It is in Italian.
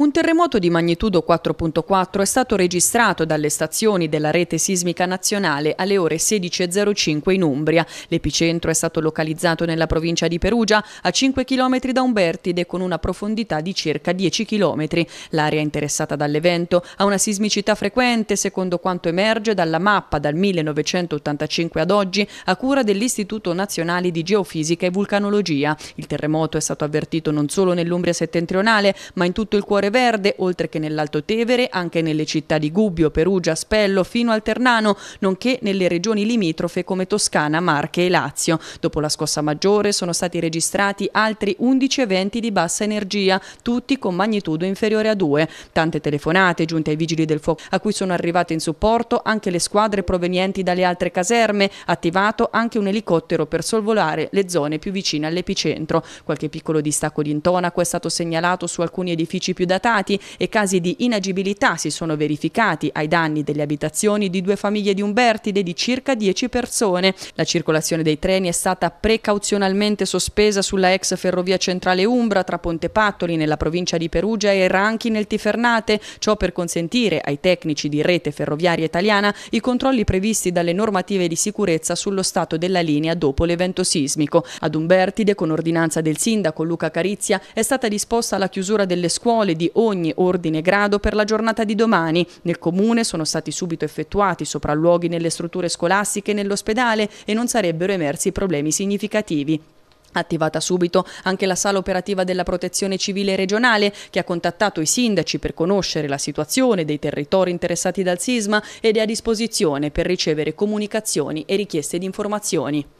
Un terremoto di magnitudo 4.4 è stato registrato dalle stazioni della rete sismica nazionale alle ore 16.05 in Umbria. L'epicentro è stato localizzato nella provincia di Perugia, a 5 km da Umbertide, con una profondità di circa 10 km. L'area interessata dall'evento ha una sismicità frequente, secondo quanto emerge dalla mappa dal 1985 ad oggi, a cura dell'Istituto Nazionale di Geofisica e Vulcanologia. Il terremoto è stato avvertito non solo nell'Umbria settentrionale, ma in tutto il cuore Verde, oltre che nell'Alto Tevere, anche nelle città di Gubbio, Perugia, Spello, fino al Ternano, nonché nelle regioni limitrofe come Toscana, Marche e Lazio. Dopo la scossa maggiore sono stati registrati altri 11 eventi di bassa energia, tutti con magnitudo inferiore a 2. Tante telefonate giunte ai vigili del fuoco, a cui sono arrivate in supporto anche le squadre provenienti dalle altre caserme, attivato anche un elicottero per sorvolare le zone più vicine all'epicentro. Qualche piccolo distacco di intonaco è stato segnalato su alcuni edifici più da constatati e casi di inagibilità si sono verificati ai danni delle abitazioni di due famiglie di Umbertide di circa 10 persone. La circolazione dei treni è stata precauzionalmente sospesa sulla ex ferrovia centrale Umbra tra Ponte Pattoli nella provincia di Perugia e Ranchi nel Tifernate, ciò per consentire ai tecnici di rete ferroviaria italiana i controlli previsti dalle normative di sicurezza sullo stato della linea dopo l'evento sismico. Ad Umbertide, con ordinanza del sindaco Luca Carizia, è stata disposta la chiusura delle scuole di ogni ordine e grado per la giornata di domani. Nel comune sono stati subito effettuati sopralluoghi nelle strutture scolastiche e nell'ospedale e non sarebbero emersi problemi significativi. Attivata subito anche la sala operativa della protezione civile regionale che ha contattato i sindaci per conoscere la situazione dei territori interessati dal sisma ed è a disposizione per ricevere comunicazioni e richieste di informazioni.